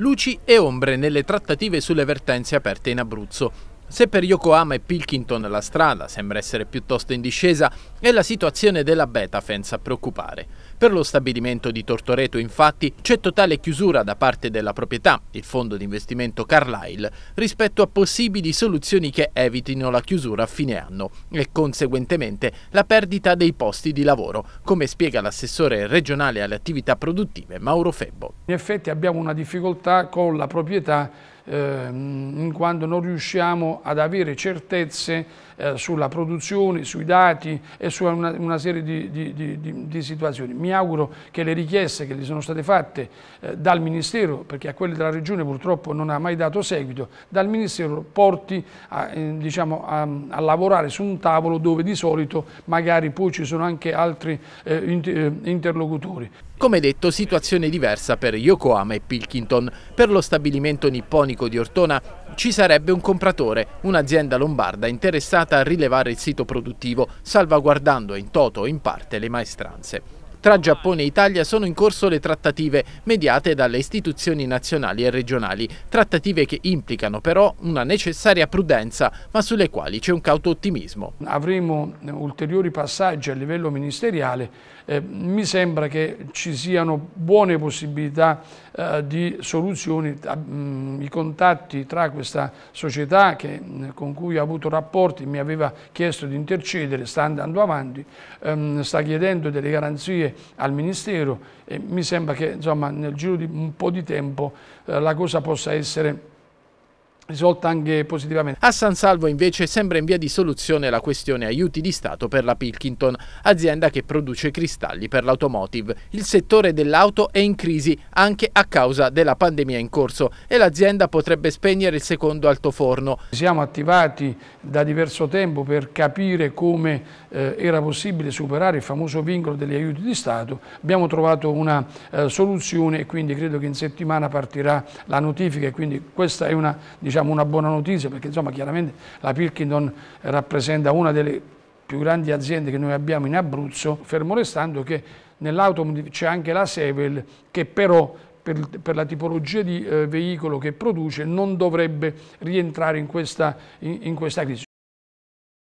luci e ombre nelle trattative sulle vertenze aperte in Abruzzo. Se per Yokohama e Pilkington la strada sembra essere piuttosto in discesa, è la situazione della Betafens a preoccupare. Per lo stabilimento di Tortoreto, infatti, c'è totale chiusura da parte della proprietà, il fondo di investimento Carlyle, rispetto a possibili soluzioni che evitino la chiusura a fine anno e conseguentemente la perdita dei posti di lavoro, come spiega l'assessore regionale alle attività produttive Mauro Febbo. In effetti abbiamo una difficoltà con la proprietà ehm, quanto non riusciamo ad avere certezze eh, sulla produzione, sui dati e su una, una serie di, di, di, di, situazioni. Mi auguro che le richieste che gli sono state fatte eh, dal Ministero, perché a quelle della Regione purtroppo non ha mai dato seguito, dal Ministero porti a, eh, diciamo, a, a lavorare su un tavolo dove di solito magari poi ci sono anche altri eh, eh, interlocutori. Come detto, situazione diversa per Yokohama e Pilkington. Per lo stabilimento nipponico di Ortona ci sarebbe un compratore, un'azienda lombarda interessata a rilevare il sito produttivo, salvaguardando in toto o in parte le maestranze. Tra Giappone e Italia sono in corso le trattative mediate dalle istituzioni nazionali e regionali, trattative che implicano però una necessaria prudenza, ma sulle quali c'è un cauto ottimismo. Avremo ulteriori passaggi a livello ministeriale, eh, mi sembra che ci siano buone possibilità eh, di soluzioni, eh, i contatti tra questa società che, con cui ho avuto rapporti mi aveva chiesto di intercedere, sta andando avanti, ehm, sta chiedendo delle garanzie al Ministero e mi sembra che insomma, nel giro di un po' di tempo eh, la cosa possa essere risolta anche positivamente. A San Salvo invece sembra in via di soluzione la questione aiuti di Stato per la Pilkington, azienda che produce cristalli per l'automotive. Il settore dell'auto è in crisi anche a causa della pandemia in corso e l'azienda potrebbe spegnere il secondo altoforno. Siamo attivati da diverso tempo per capire come eh, era possibile superare il famoso vincolo degli aiuti di Stato. Abbiamo trovato una eh, soluzione e quindi credo che in settimana partirà la notifica e quindi questa è una diciamo, diciamo, una buona notizia perché insomma, chiaramente la Pilkington rappresenta una delle più grandi aziende che noi abbiamo in Abruzzo, fermo restando che nell'automotive c'è anche la Sevel che però per, per, la tipologia di eh, veicolo che produce non dovrebbe rientrare in questa, in, in questa crisi.